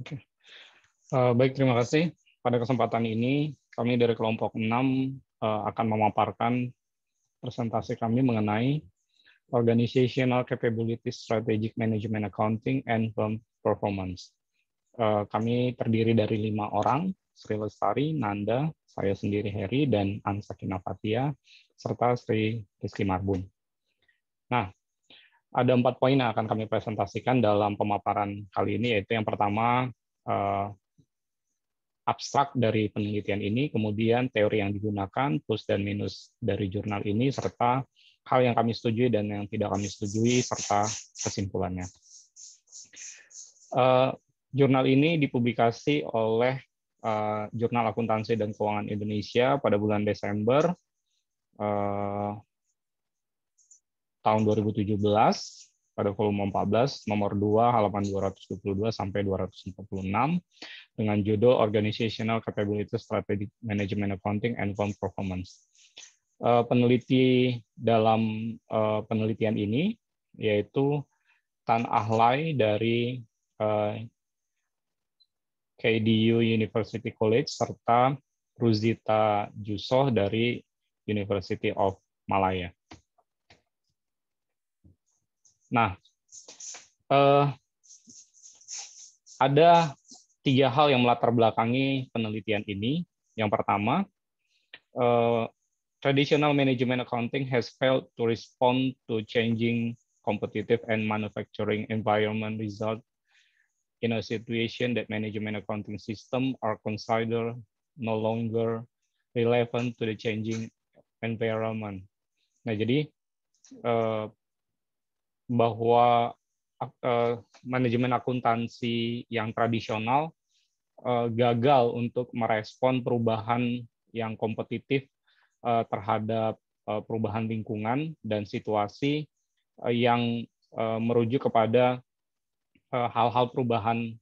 Okay. Uh, eh, baik, terima kasih. Pada kesempatan ini, kami dari kelompok 6 uh, eh, akan memaparkan presentasi kami mengenai Organizational capability Strategic Management Accounting and Firm Performance. Uh, kami terdiri dari lima orang, Sri Lestari, Nanda, saya sendiri Heri, dan Ansa Kinafatia, serta Sri Rizky Marbun. Nah, ada empat poin yang akan kami presentasikan dalam pemaparan kali ini, yaitu yang pertama eh, abstrak dari penelitian ini, kemudian teori yang digunakan, plus dan minus dari jurnal ini, serta hal yang kami setujui dan yang tidak kami setujui, serta kesimpulannya. Eh, jurnal ini dipublikasi oleh eh, Jurnal Akuntansi dan Keuangan Indonesia pada bulan Desember tahun 2017 pada volume 14 nomor 2 halaman 222 sampai 246 dengan judul Organizational Capability Strategic Management Accounting and Firm Performance. Eh, peneliti dalam eh, penelitian ini yaitu Tan Ahlai dari eh, KDU University College serta Ruzita Jusoh dari University of Malaya. Nah, eh, ada tiga hal yang melatar belakangi penelitian ini. Yang pertama, eh, traditional management accounting has failed to respond to changing competitive and manufacturing environment result in a situation that management accounting system are considered no longer relevant to the changing environment. Nah, jadi eh, bahwa eh, manajemen akuntansi yang tradisional eh, gagal untuk merespon perubahan yang kompetitif eh, terhadap perubahan lingkungan dan situasi yang merujuk kepada hal-hal perubahan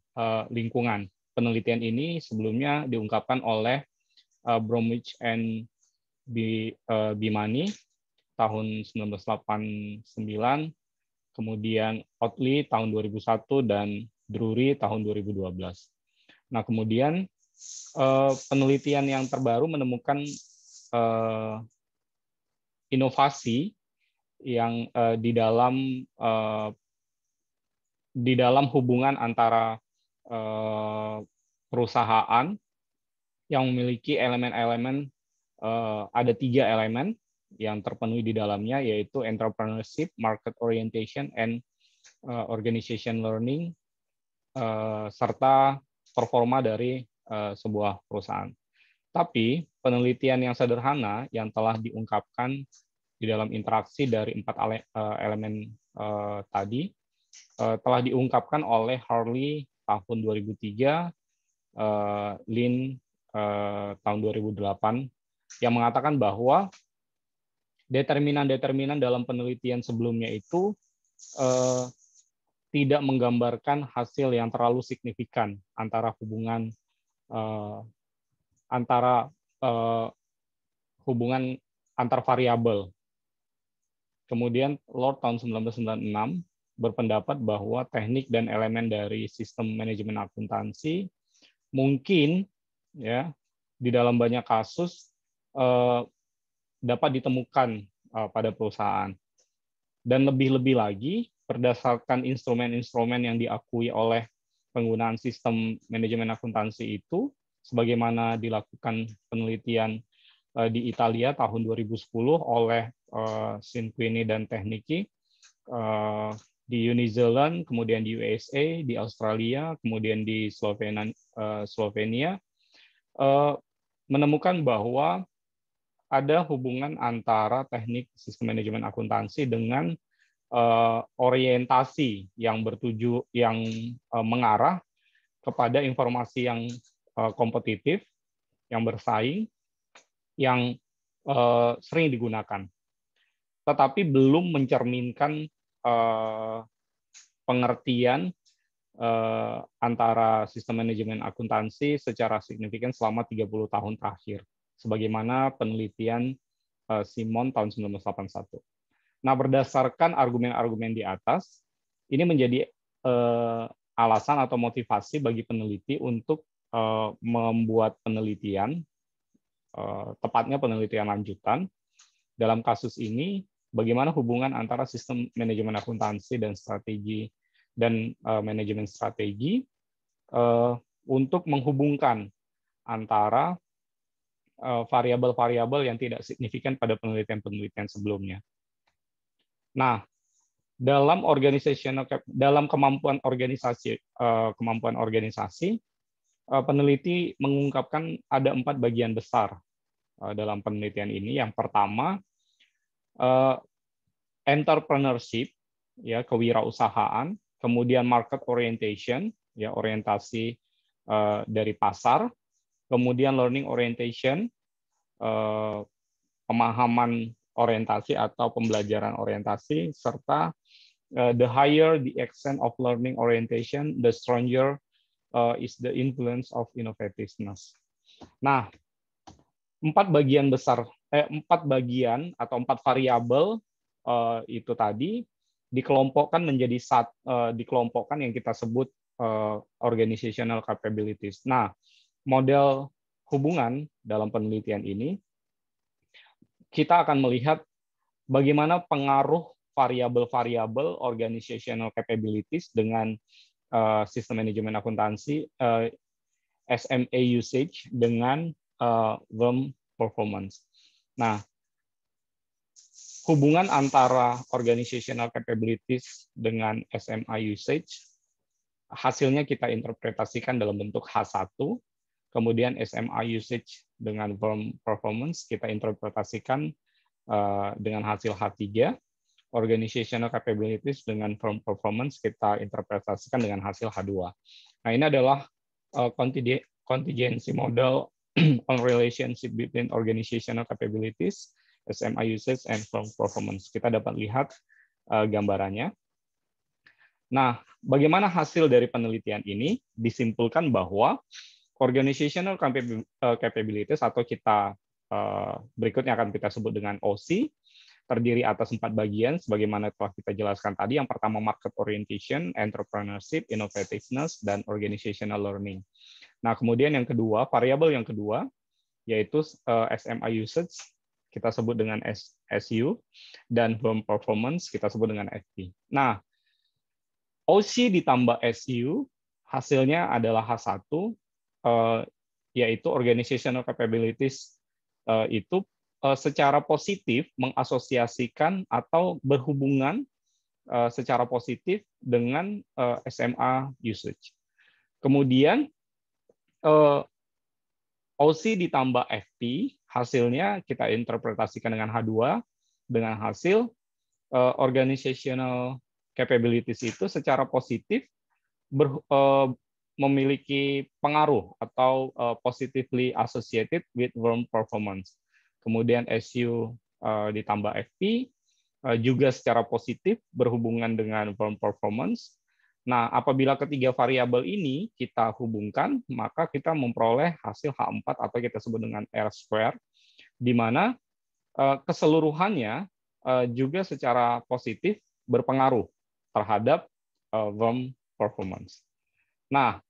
lingkungan. Penelitian ini sebelumnya diungkapkan oleh Bromwich and Bimani tahun 1989 kemudian Otley tahun 2001 dan Drury tahun 2012. Nah, kemudian eh, penelitian yang terbaru menemukan eh, inovasi yang eh, di dalam di dalam hubungan antara perusahaan yang memiliki elemen-elemen ada tiga elemen yang terpenuhi di dalamnya yaitu entrepreneurship, market orientation, and uh, organization learning, uh, serta performa dari uh, sebuah perusahaan. Tapi penelitian yang sederhana yang telah diungkapkan di dalam interaksi dari empat uh, elemen uh, tadi uh, telah diungkapkan oleh Harley tahun 2003, uh, Lin uh, tahun 2008 yang mengatakan bahwa determinan-determinan dalam penelitian sebelumnya itu eh, tidak menggambarkan hasil yang terlalu signifikan antara hubungan eh, antara eh, hubungan antar variabel. Kemudian Lord tahun 1996 berpendapat bahwa teknik dan elemen dari sistem manajemen akuntansi mungkin ya di dalam banyak kasus eh, dapat ditemukan uh, pada perusahaan. Dan lebih-lebih lagi, berdasarkan instrumen-instrumen yang diakui oleh penggunaan sistem manajemen akuntansi itu, sebagaimana dilakukan penelitian uh, di Italia tahun 2010 oleh uh, Sinquini dan Tekniki, uh, di New Zealand, kemudian di USA, di Australia, kemudian di Slovenia, Slovenia menemukan bahwa ada hubungan antara teknik sistem manajemen akuntansi dengan uh, orientasi yang bertuju yang uh, mengarah kepada informasi yang uh, kompetitif, yang bersaing, yang uh, sering digunakan, tetapi belum mencerminkan uh, pengertian antara sistem manajemen akuntansi secara signifikan selama 30 tahun terakhir sebagaimana penelitian eh, Simon tahun 1981. Nah, berdasarkan argumen-argumen di atas, ini menjadi eh, alasan atau motivasi bagi peneliti untuk eh, membuat penelitian, tepatnya penelitian lanjutan. Dalam kasus ini, bagaimana hubungan antara sistem manajemen akuntansi dan strategi dan manajemen strategi untuk menghubungkan antara Eh, variabel-variabel yang tidak signifikan pada penelitian-penelitian sebelumnya. Nah, dalam organisational dalam kemampuan organisasi eh, kemampuan organisasi eh, peneliti mengungkapkan ada empat bagian besar dalam penelitian ini. Yang pertama entrepreneurship ya kewirausahaan, kemudian market orientation ya orientasi dari pasar, kemudian learning orientation, eh, pemahaman orientasi atau pembelajaran orientasi, serta eh, the higher the extent of learning orientation, the stronger eh, is the influence of innovativeness. Nah, empat bagian besar, eh, empat bagian atau empat variabel eh, itu tadi dikelompokkan menjadi sat, eh, dikelompokkan yang kita sebut eh, organizational capabilities. Nah, model hubungan dalam penelitian ini, kita akan melihat bagaimana pengaruh variabel-variabel organizational capabilities dengan uh, sistem manajemen akuntansi uh, eh, SMA usage dengan uh, eh, firm e performance. Nah, hubungan antara organizational capabilities dengan SMA usage hasilnya kita interpretasikan dalam bentuk H1 Kemudian SMA usage dengan firm performance kita interpretasikan uh, dengan hasil H3. Organizational capabilities dengan firm performance kita interpretasikan dengan hasil H2. Nah ini adalah uh, eh, contingency model on relationship between organizational capabilities, SMA usage, and firm performance. Kita dapat lihat uh, gambarannya. Nah, bagaimana hasil dari penelitian ini? Disimpulkan bahwa organizational eh, capabilities atau kita eh, berikutnya akan kita sebut dengan OC terdiri atas empat bagian sebagaimana telah kita jelaskan tadi. Yang pertama market orientation, entrepreneurship, innovativeness, dan organizational learning. Nah, kemudian yang kedua, variabel yang kedua yaitu eh, SMA usage kita sebut dengan SU dan firm performance kita sebut dengan FP. Nah, OC ditambah SU hasilnya adalah H1 Eh, yaitu organizational capabilities itu secara positif mengasosiasikan atau berhubungan secara positif dengan SMA usage. Kemudian uh, OC ditambah FP hasilnya kita interpretasikan dengan H2 dengan hasil organizational capabilities itu secara positif memiliki pengaruh atau uh, positively associated with worm performance. Kemudian SU uh, eh, ditambah FP uh, eh, juga secara positif berhubungan dengan worm performance. Nah, apabila ketiga variabel ini kita hubungkan, maka kita memperoleh hasil H4 atau kita sebut dengan R square di mana uh, keseluruhannya uh, juga secara positif berpengaruh terhadap uh, firm performance. Nah,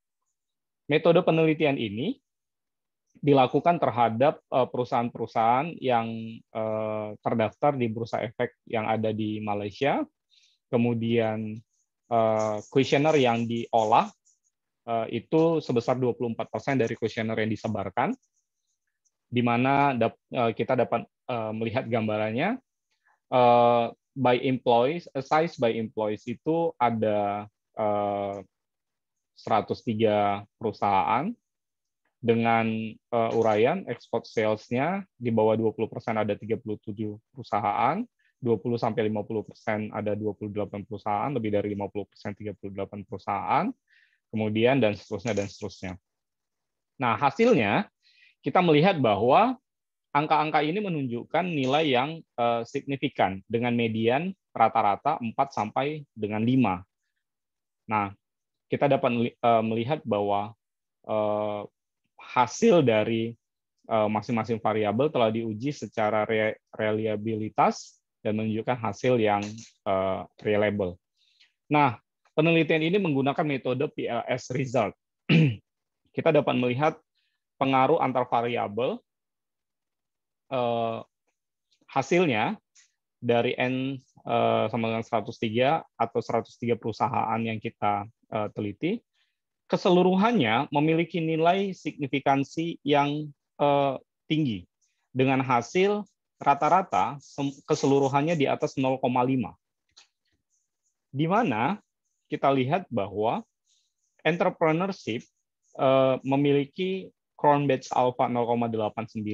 Metode penelitian ini dilakukan terhadap eh, perusahaan-perusahaan yang eh, terdaftar di Bursa Efek yang ada di Malaysia, kemudian eh, kuesioner yang diolah itu sebesar 24% dari kuesioner yang disebarkan, di mana kita dapat melihat gambarannya. By employees, size by employees itu ada 103 perusahaan dengan uh, eh, uraian ekspor salesnya di bawah 20 persen ada 37 perusahaan, 20 sampai 50 persen ada 28 perusahaan, lebih dari 50 persen 38 perusahaan, kemudian dan seterusnya dan seterusnya. Nah hasilnya kita melihat bahwa angka-angka ini menunjukkan nilai yang uh, signifikan dengan median rata-rata 4 sampai dengan 5. Nah, kita dapat eh, melihat bahwa eh, hasil dari eh, masing-masing variabel telah diuji secara reliabilitas dan menunjukkan hasil yang reliable. Nah, penelitian ini menggunakan metode PLS result. kita dapat melihat pengaruh antar variabel hasilnya dari n sama dengan 103 atau 103 perusahaan yang kita Eh, teliti, keseluruhannya memiliki nilai signifikansi yang eh, tinggi dengan hasil rata-rata keseluruhannya di atas 0,5. Di mana kita lihat bahwa entrepreneurship eh, memiliki Crown Badge Alpha 0,89,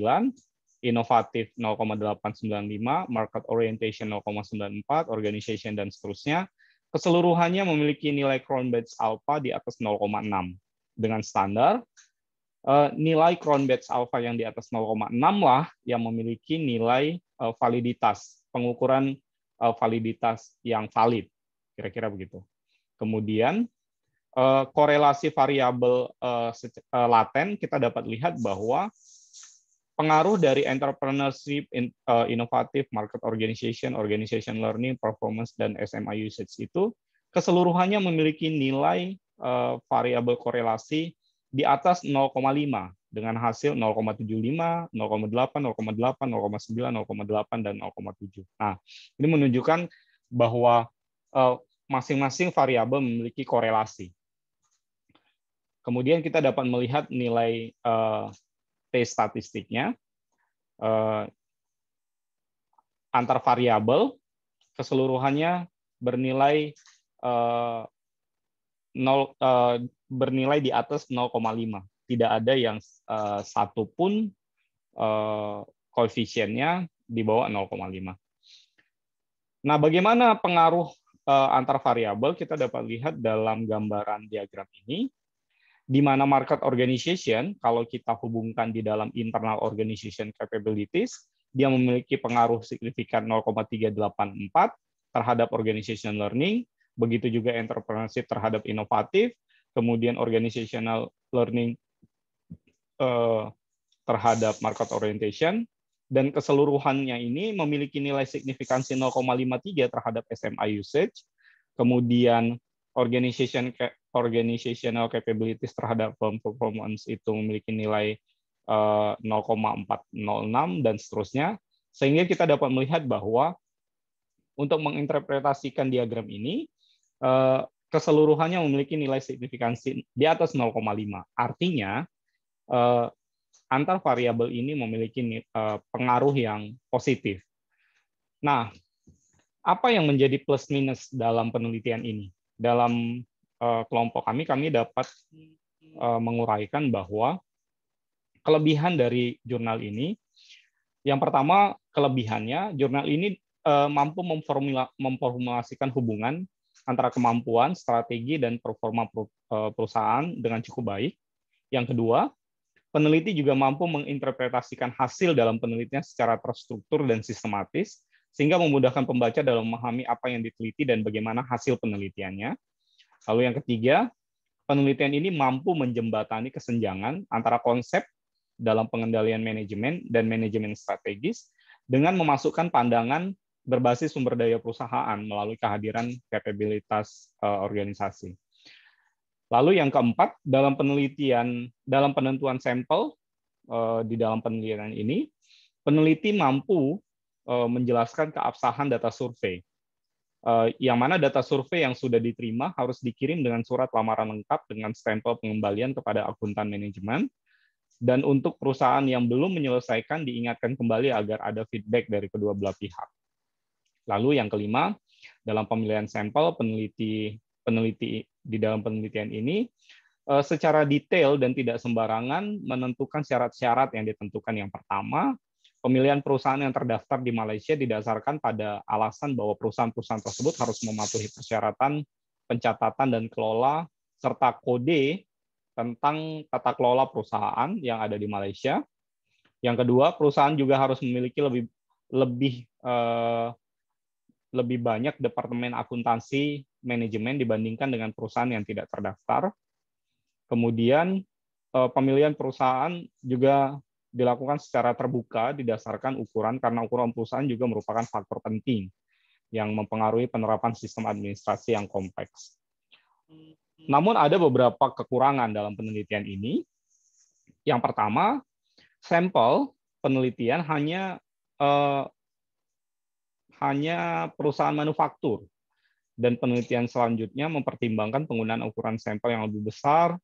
inovatif 0,895, Market Orientation 0,94, Organization, dan seterusnya, keseluruhannya memiliki nilai Cronbach alpha di atas 0,6 dengan standar eh, nilai Cronbach alpha yang di atas 0,6 lah yang memiliki nilai eh, validitas pengukuran eh, validitas yang valid kira-kira begitu. Kemudian korelasi variabel laten kita dapat lihat bahwa pengaruh dari entrepreneurship, in, uh, eh, inovatif, market organization, organization learning, performance, dan SMA usage itu keseluruhannya memiliki nilai uh, eh, variabel korelasi di atas 0,5 dengan hasil 0,75, 0,8, 0,8, 0,9, 0,8, dan 0,7. Nah, ini menunjukkan bahwa eh, masing-masing variabel memiliki korelasi. Kemudian kita dapat melihat nilai uh, T statistiknya, eh, antar variabel keseluruhannya bernilai eh, nol eh, bernilai di atas 0,5. Tidak ada yang satu pun koefisiennya di bawah 0,5. Nah, bagaimana pengaruh antar variabel kita dapat lihat dalam gambaran diagram ini di mana market organization, kalau kita hubungkan di dalam internal organization capabilities, dia memiliki pengaruh signifikan 0,384 terhadap organizational learning, begitu juga entrepreneurship terhadap inovatif, kemudian organizational learning eh, terhadap market orientation, dan keseluruhannya ini memiliki nilai signifikansi 0,53 terhadap SMA usage, kemudian organization organizational capabilities terhadap performance itu memiliki nilai 0,406 eh, dan seterusnya sehingga kita dapat melihat bahwa untuk menginterpretasikan diagram ini eh, keseluruhannya memiliki nilai signifikansi di atas 0,5 artinya eh, antar variabel ini memiliki pengaruh yang positif nah apa yang menjadi plus minus dalam penelitian ini dalam uh, kelompok kami kami dapat uh, menguraikan bahwa kelebihan dari jurnal ini yang pertama kelebihannya jurnal ini uh, mampu memformula, memformulasikan hubungan antara kemampuan, strategi dan performa perusahaan dengan cukup baik. Yang kedua, peneliti juga mampu menginterpretasikan hasil dalam penelitian secara terstruktur dan sistematis sehingga memudahkan pembaca dalam memahami apa yang diteliti dan bagaimana hasil penelitiannya. Lalu yang ketiga, penelitian ini mampu menjembatani kesenjangan antara konsep dalam pengendalian manajemen dan manajemen strategis dengan memasukkan pandangan berbasis sumber daya perusahaan melalui kehadiran kapabilitas eh, organisasi. Lalu yang keempat, dalam penelitian dalam penentuan sampel eh, di dalam penelitian ini, peneliti mampu Eh, menjelaskan keabsahan data survei. Eh, yang mana data survei yang sudah diterima harus dikirim dengan surat lamaran lengkap dengan stempel pengembalian kepada akuntan manajemen. Dan untuk perusahaan yang belum menyelesaikan, diingatkan kembali agar ada feedback dari kedua belah pihak. Lalu yang kelima, dalam pemilihan sampel, peneliti peneliti di dalam penelitian ini eh, secara detail dan tidak sembarangan menentukan syarat-syarat yang ditentukan yang pertama, pemilihan perusahaan yang terdaftar di Malaysia didasarkan pada alasan bahwa perusahaan-perusahaan tersebut harus mematuhi persyaratan pencatatan dan kelola serta kode tentang tata kelola perusahaan yang ada di Malaysia. Yang kedua, perusahaan juga harus memiliki lebih lebih eh, lebih banyak departemen akuntansi manajemen dibandingkan dengan perusahaan yang tidak terdaftar. Kemudian eh, pemilihan perusahaan juga dilakukan secara terbuka didasarkan ukuran karena ukuran perusahaan juga merupakan faktor penting yang mempengaruhi penerapan sistem administrasi yang kompleks. Hmm. Namun ada beberapa kekurangan dalam penelitian ini. Yang pertama, sampel penelitian hanya eh, hanya perusahaan manufaktur dan penelitian selanjutnya mempertimbangkan penggunaan ukuran sampel yang lebih besar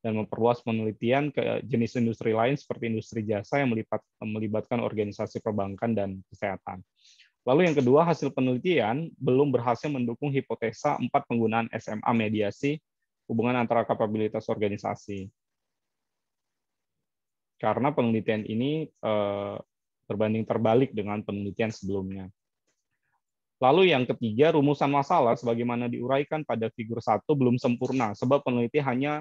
dan memperluas penelitian ke jenis industri lain seperti industri jasa yang melipat, melibatkan organisasi perbankan dan kesehatan. Lalu yang kedua, hasil penelitian belum berhasil mendukung hipotesa empat penggunaan SMA mediasi hubungan antara kapabilitas organisasi. Karena penelitian ini terbanding eh, berbanding terbalik dengan penelitian sebelumnya. Lalu yang ketiga, rumusan masalah sebagaimana diuraikan pada figur satu belum sempurna, sebab peneliti hanya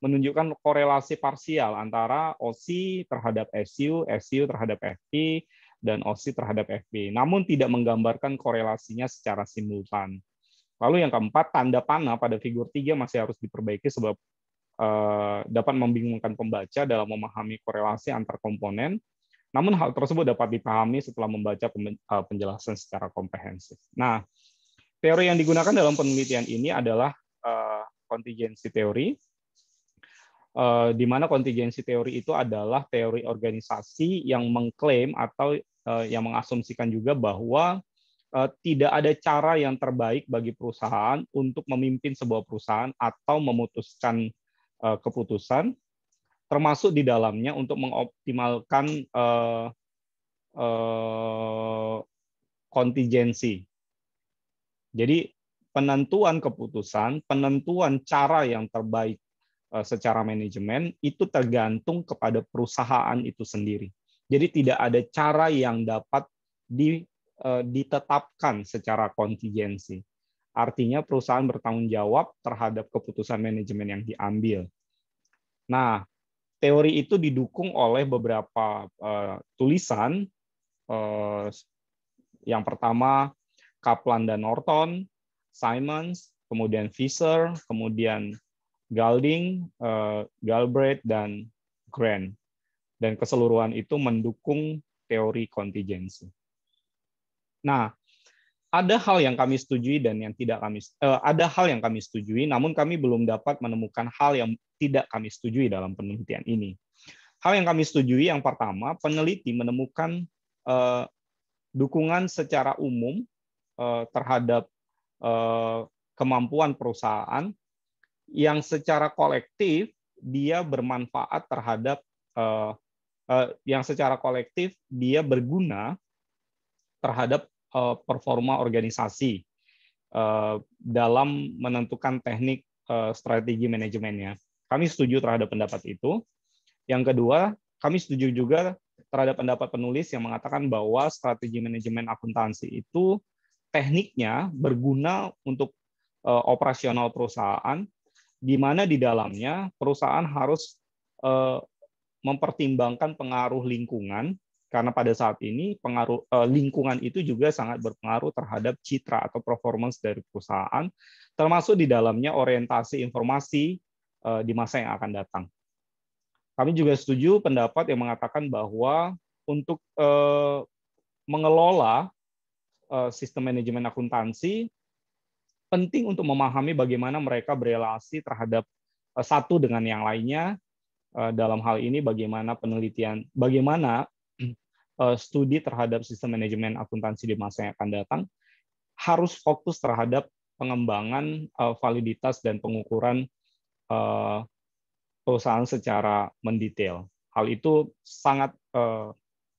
menunjukkan korelasi parsial antara OC terhadap SU, SU terhadap FP, dan OC terhadap FP. Namun tidak menggambarkan korelasinya secara simultan. Lalu yang keempat, tanda panah pada figur 3 masih harus diperbaiki sebab eh, dapat membingungkan pembaca dalam memahami korelasi antar komponen. Namun hal tersebut dapat dipahami setelah membaca eh, penjelasan secara komprehensif. Nah, teori yang digunakan dalam penelitian ini adalah eh, kontingensi contingency theory Eh, di mana kontingensi teori itu adalah teori organisasi yang mengklaim atau eh, yang mengasumsikan juga bahwa eh, tidak ada cara yang terbaik bagi perusahaan untuk memimpin sebuah perusahaan atau memutuskan keputusan, termasuk di dalamnya untuk mengoptimalkan kontingensi. Jadi penentuan keputusan, penentuan cara yang terbaik Eh, secara manajemen itu tergantung kepada perusahaan itu sendiri. Jadi tidak ada cara yang dapat di, eh, ditetapkan secara kontingensi. Artinya perusahaan bertanggung jawab terhadap keputusan manajemen yang diambil. Nah, teori itu didukung oleh beberapa eh, tulisan. yang pertama Kaplan dan Norton, Simons, kemudian Fisher, kemudian Galding, uh, Galbraith, dan Grant. Dan keseluruhan itu mendukung teori kontingensi. Nah, ada hal yang kami setujui dan yang tidak kami uh, ada hal yang kami setujui namun kami belum dapat menemukan hal yang tidak kami setujui dalam penelitian ini. Hal yang kami setujui yang pertama, peneliti menemukan uh, dukungan secara umum uh, terhadap uh, kemampuan perusahaan yang secara kolektif dia bermanfaat terhadap uh, uh, yang secara kolektif dia berguna terhadap uh, performa organisasi uh, dalam menentukan teknik uh, strategi manajemennya. Kami setuju terhadap pendapat itu. Yang kedua, kami setuju juga terhadap pendapat penulis yang mengatakan bahwa strategi manajemen akuntansi itu tekniknya berguna untuk operasional perusahaan di mana di dalamnya perusahaan harus eh, mempertimbangkan pengaruh lingkungan karena pada saat ini pengaruh eh, lingkungan itu juga sangat berpengaruh terhadap citra atau performance dari perusahaan termasuk di dalamnya orientasi informasi eh, di masa yang akan datang. Kami juga setuju pendapat yang mengatakan bahwa untuk mengelola sistem manajemen akuntansi penting untuk memahami bagaimana mereka berrelasi terhadap eh, satu dengan yang lainnya. Eh, dalam hal ini bagaimana penelitian, bagaimana eh, studi terhadap sistem manajemen akuntansi di masa yang akan datang harus fokus terhadap pengembangan validitas dan pengukuran perusahaan secara mendetail. Hal itu sangat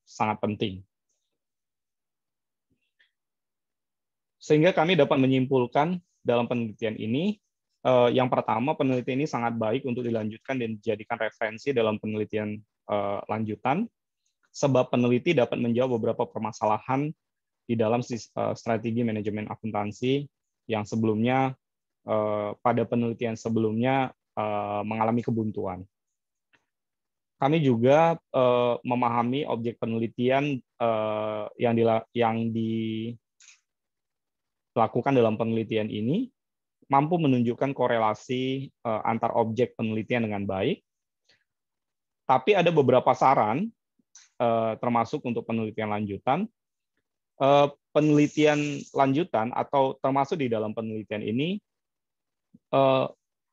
sangat penting. Sehingga kami dapat menyimpulkan dalam penelitian ini, eh, yang pertama penelitian ini sangat baik untuk dilanjutkan dan dijadikan referensi dalam penelitian eh, lanjutan, sebab peneliti dapat menjawab beberapa permasalahan di dalam eh, strategi manajemen akuntansi yang sebelumnya pada penelitian sebelumnya mengalami kebuntuan. Kami juga memahami objek penelitian yang, yang lakukan dalam penelitian ini mampu menunjukkan korelasi eh, antar objek penelitian dengan baik. Tapi ada beberapa saran eh, termasuk untuk penelitian lanjutan. Eh, penelitian lanjutan atau termasuk di dalam penelitian ini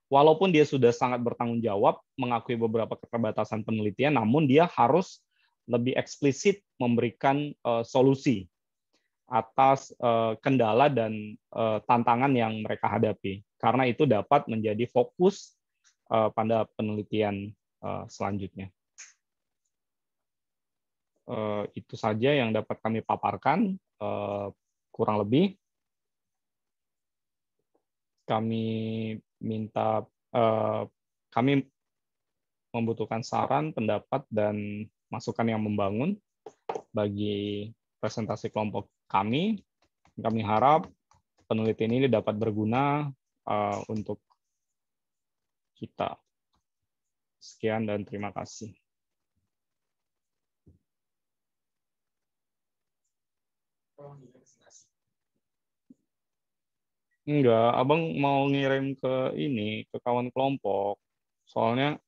walaupun dia sudah sangat bertanggung jawab mengakui beberapa keterbatasan penelitian, namun dia harus lebih eksplisit memberikan solusi atas uh, kendala dan uh, tantangan yang mereka hadapi karena itu dapat menjadi fokus uh, pada penelitian uh, selanjutnya uh, itu saja yang dapat kami paparkan uh, kurang lebih kami minta uh, kami membutuhkan saran pendapat dan masukan yang membangun bagi presentasi kelompok kami. Kami harap penelitian ini dapat berguna uh, untuk kita. Sekian dan terima kasih. Enggak, abang mau ngirim ke ini, ke kawan kelompok. Soalnya